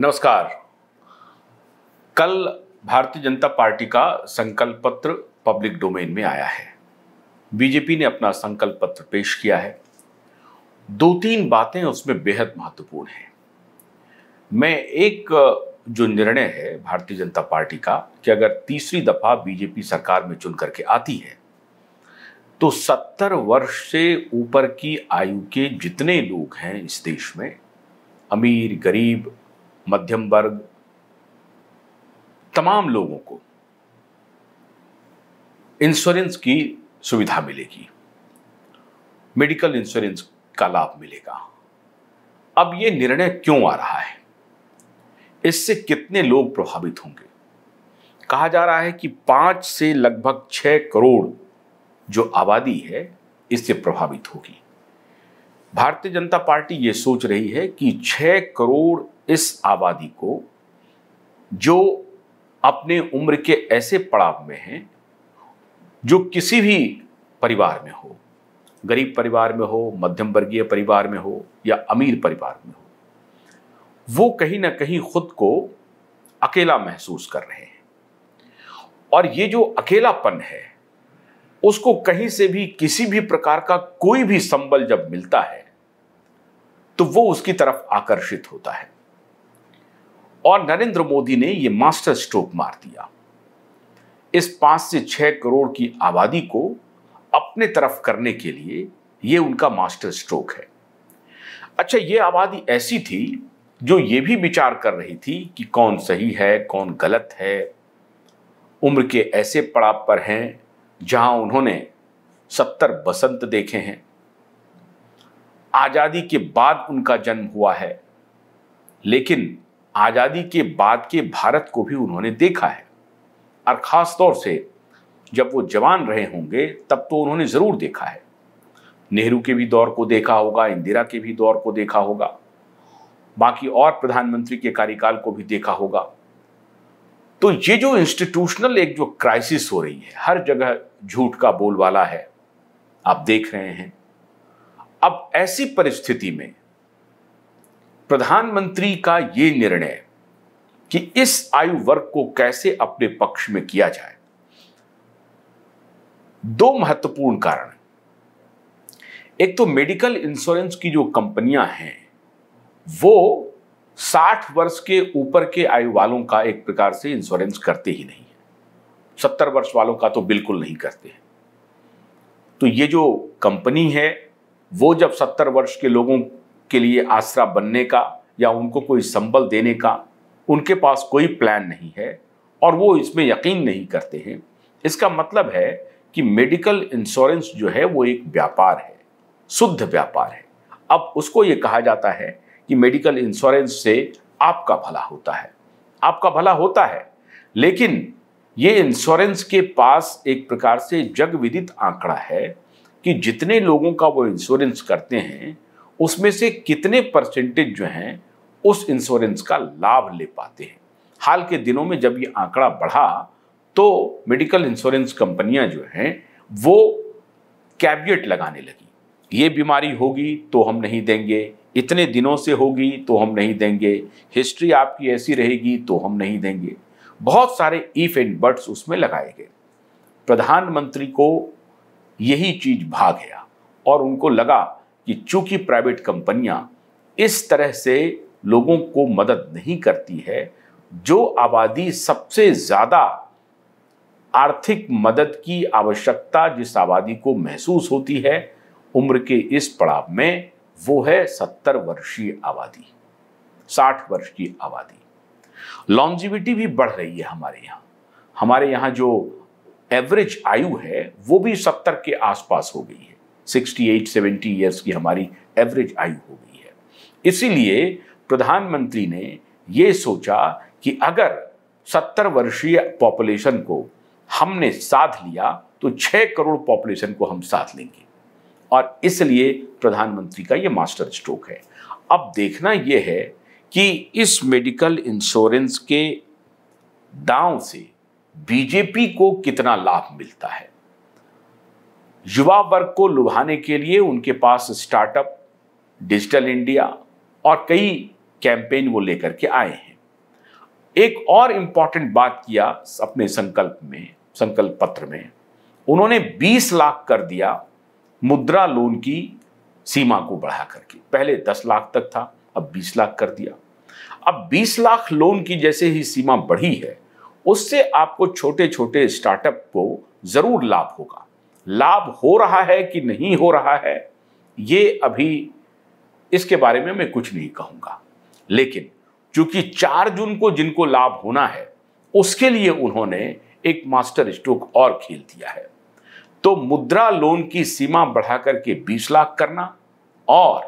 नमस्कार कल भारतीय जनता पार्टी का संकल्प पत्र पब्लिक डोमेन में आया है बीजेपी ने अपना संकल्प पत्र पेश किया है दो तीन बातें उसमें बेहद महत्वपूर्ण हैं मैं एक जो निर्णय है भारतीय जनता पार्टी का कि अगर तीसरी दफा बीजेपी सरकार में चुन करके आती है तो सत्तर वर्ष से ऊपर की आयु के जितने लोग हैं इस देश में अमीर गरीब मध्यम वर्ग तमाम लोगों को इंश्योरेंस की सुविधा मिलेगी मेडिकल इंश्योरेंस का लाभ मिलेगा अब यह निर्णय क्यों आ रहा है इससे कितने लोग प्रभावित होंगे कहा जा रहा है कि पांच से लगभग छह करोड़ जो आबादी है इससे प्रभावित होगी भारतीय जनता पार्टी यह सोच रही है कि छह करोड़ इस आबादी को जो अपने उम्र के ऐसे पड़ाव में है जो किसी भी परिवार में हो गरीब परिवार में हो मध्यम वर्गीय परिवार में हो या अमीर परिवार में हो वो कहीं ना कहीं खुद को अकेला महसूस कर रहे हैं और ये जो अकेलापन है उसको कहीं से भी किसी भी प्रकार का कोई भी संबल जब मिलता है तो वो उसकी तरफ आकर्षित होता है और नरेंद्र मोदी ने ये मास्टर स्ट्रोक मार दिया इस पांच से छह करोड़ की आबादी को अपने तरफ करने के लिए यह उनका मास्टर स्ट्रोक है अच्छा ये आबादी ऐसी थी जो ये भी विचार कर रही थी कि कौन सही है कौन गलत है उम्र के ऐसे पड़ाव पर हैं जहां उन्होंने सत्तर बसंत देखे हैं आज़ादी के बाद उनका जन्म हुआ है लेकिन आज़ादी के बाद के भारत को भी उन्होंने देखा है और ख़ास तौर से जब वो जवान रहे होंगे तब तो उन्होंने ज़रूर देखा है नेहरू के भी दौर को देखा होगा इंदिरा के भी दौर को देखा होगा बाकी और प्रधानमंत्री के कार्यकाल को भी देखा होगा तो ये जो इंस्टीट्यूशनल एक जो क्राइसिस हो रही है हर जगह झूठ का बोलबाला है आप देख रहे हैं अब ऐसी परिस्थिति में प्रधानमंत्री का ये निर्णय कि इस आयु वर्ग को कैसे अपने पक्ष में किया जाए दो महत्वपूर्ण कारण एक तो मेडिकल इंश्योरेंस की जो कंपनियां हैं वो 60 वर्ष के ऊपर के आयु वालों का एक प्रकार से इंश्योरेंस करते ही नहीं है सत्तर वर्ष वालों का तो बिल्कुल नहीं करते हैं तो ये जो कंपनी है वो जब सत्तर वर्ष के लोगों के लिए आसरा बनने का या उनको कोई संबल देने का उनके पास कोई प्लान नहीं है और वो इसमें यकीन नहीं करते हैं इसका मतलब है कि मेडिकल इंश्योरेंस जो है वो एक व्यापार है शुद्ध व्यापार है अब उसको ये कहा जाता है कि मेडिकल इंश्योरेंस से आपका भला होता है आपका भला होता है लेकिन ये इंश्योरेंस के पास एक प्रकार से जग विदित आंकड़ा है कि जितने लोगों का वो इंश्योरेंस करते हैं उसमें से कितने परसेंटेज जो हैं उस इंश्योरेंस का लाभ ले पाते हैं हाल के दिनों में जब ये आंकड़ा बढ़ा तो मेडिकल इंश्योरेंस कंपनियां जो हैं वो कैबियट लगाने लगी ये बीमारी होगी तो हम नहीं देंगे इतने दिनों से होगी तो हम नहीं देंगे हिस्ट्री आपकी ऐसी रहेगी तो हम नहीं देंगे बहुत सारे ईफ एंड बर्ड्स उसमें लगाए गए प्रधानमंत्री को यही चीज भाग गया और उनको लगा कि चूंकि प्राइवेट कंपनियां इस तरह से लोगों को मदद नहीं करती है जो आबादी सबसे ज़्यादा आर्थिक मदद की आवश्यकता जिस आबादी को महसूस होती है उम्र के इस पड़ाव में वो है सत्तर वर्षीय आबादी साठ वर्ष की आबादी लॉन्जिविटी भी बढ़ रही है हमारे यहाँ हमारे यहाँ जो एवरेज आयु है वो भी सत्तर के आसपास हो गई है 68 70 ईयर्स की हमारी एवरेज आयु हो गई है इसीलिए प्रधानमंत्री ने ये सोचा कि अगर 70 वर्षीय पॉपुलेशन को हमने साथ लिया तो 6 करोड़ पॉपुलेशन को हम साथ लेंगे और इसलिए प्रधानमंत्री का ये मास्टर स्ट्रोक है अब देखना ये है कि इस मेडिकल इंश्योरेंस के दांव से बीजेपी को कितना लाभ मिलता है युवा वर्ग को लुभाने के लिए उनके पास स्टार्टअप डिजिटल इंडिया और कई कैंपेन वो लेकर के आए हैं एक और इम्पॉर्टेंट बात किया अपने संकल्प में संकल्प पत्र में उन्होंने 20 लाख कर दिया मुद्रा लोन की सीमा को बढ़ा करके पहले 10 लाख तक था अब 20 लाख कर दिया अब 20 लाख लोन की जैसे ही सीमा बढ़ी है उससे आपको छोटे छोटे स्टार्टअप को जरूर लाभ होगा लाभ हो रहा है कि नहीं हो रहा है ये अभी इसके बारे में मैं कुछ नहीं कहूंगा लेकिन चूंकि चार जून को जिनको लाभ होना है उसके लिए उन्होंने एक मास्टर स्ट्रोक और खेल दिया है तो मुद्रा लोन की सीमा बढ़ाकर के 20 लाख करना और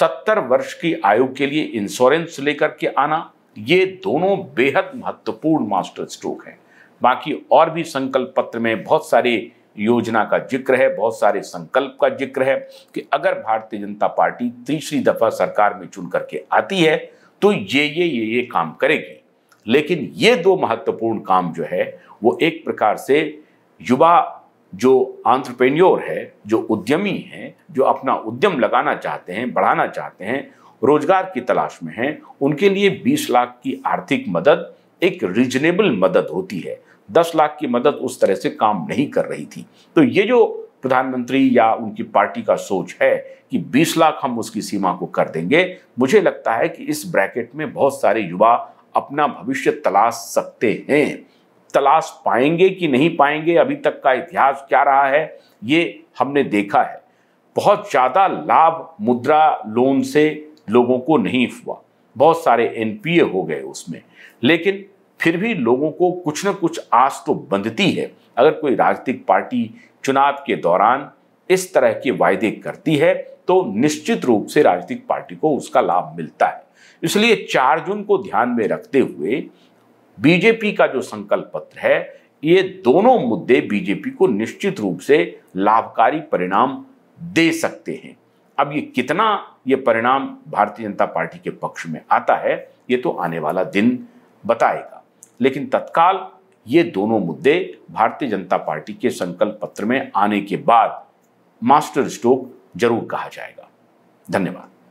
70 वर्ष की आयु के लिए इंश्योरेंस लेकर के आना ये दोनों बेहद महत्वपूर्ण मास्टर स्ट्रोक हैं बाकी और भी संकल्प पत्र में बहुत सारी योजना का जिक्र है बहुत सारे संकल्प का जिक्र है कि अगर भारतीय जनता पार्टी तीसरी दफा सरकार में चुन करके आती है तो ये ये ये ये काम करेगी लेकिन ये दो महत्वपूर्ण काम जो है वो एक प्रकार से युवा जो आंट्रप्रेन्योर है जो उद्यमी हैं जो अपना उद्यम लगाना चाहते हैं बढ़ाना चाहते हैं रोजगार की तलाश में हैं उनके लिए 20 लाख की आर्थिक मदद एक रीजनेबल मदद होती है दस लाख की मदद उस तरह से काम नहीं कर रही थी तो ये जो प्रधानमंत्री या उनकी पार्टी का सोच है कि 20 लाख हम उसकी सीमा को कर देंगे मुझे लगता है कि इस ब्रैकेट में बहुत सारे युवा अपना भविष्य तलाश सकते हैं तलाश पाएंगे कि नहीं पाएंगे अभी तक का इतिहास क्या रहा है ये हमने देखा है बहुत ज़्यादा लाभ मुद्रा लोन से लोगों को नहीं हुआ बहुत सारे एनपीए हो गए उसमें लेकिन फिर भी लोगों को कुछ न कुछ आस तो बंधती है अगर कोई राजनीतिक पार्टी चुनाव के दौरान इस तरह के वायदे करती है तो निश्चित रूप से राजनीतिक पार्टी को उसका लाभ मिलता है इसलिए चार जून को ध्यान में रखते हुए बीजेपी का जो संकल्प पत्र है ये दोनों मुद्दे बीजेपी को निश्चित रूप से लाभकारी परिणाम दे सकते हैं अब ये कितना ये परिणाम भारतीय जनता पार्टी के पक्ष में आता है ये तो आने वाला दिन बताएगा लेकिन तत्काल ये दोनों मुद्दे भारतीय जनता पार्टी के संकल्प पत्र में आने के बाद मास्टर स्ट्रोक जरूर कहा जाएगा धन्यवाद